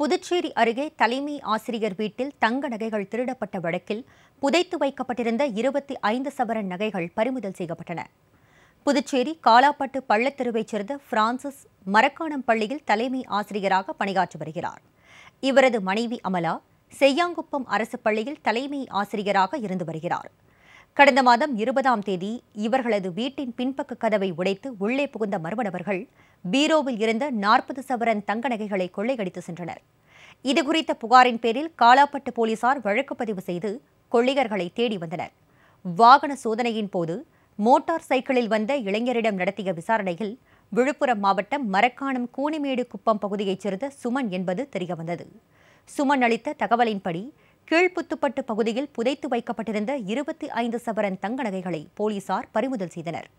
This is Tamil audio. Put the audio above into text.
புதுச்சேரி அருகே தலைமை ஆசிரியர் வீட்டில் தங்க நகைகள் திருடப்பட்ட வழக்கில் புதைத்து வைக்கப்பட்டிருந்த இருபத்தி ஐந்து சவரன் நகைகள் பறிமுதல் செய்யப்பட்டன புதுச்சேரி காலாப்பட்டு பள்ளத்தெருவைச் சேர்ந்த பிரான்சிஸ் மரக்காணம் பள்ளியில் தலைமை ஆசிரியராக பணியாற்றி வருகிறார் இவரது மனைவி அமலா செய்யாங்குப்பம் அரசு பள்ளியில் தலைமை ஆசிரியராக இருந்து வருகிறார் கடந்த மாதம் இருபதாம் தேதி இவர்களது வீட்டின் பின்பக்க கதவை உடைத்து உள்ளே புகுந்த மர்ம பீரோவில் இருந்த நாற்பது சவரன் தங்க நகைகளை கொள்ளையடித்து சென்றனர் இதுகுறித்த புகாரின் பேரில் காலாப்பட்டு போலீசார் வழக்கு பதிவு செய்து கொள்ளையர்களை தேடி வந்தனர் வாகன சோதனையின் போது மோட்டார் சைக்கிளில் வந்த இளைஞரிடம் நடத்திய விசாரணையில் விழுப்புரம் மாவட்டம் மரக்காணம் கூனிமேடு குப்பம் பகுதியைச் சேர்ந்த சுமன் என்பது தெரியவந்தது சுமன் அளித்த தகவலின்படி கீழ்ப்புத்துப்பட்டு பகுதியில் புதைத்து வைக்கப்பட்டிருந்த இருபத்தி ஐந்து சவரன் தங்க நகைகளை போலீசார் பறிமுதல் செய்தனர்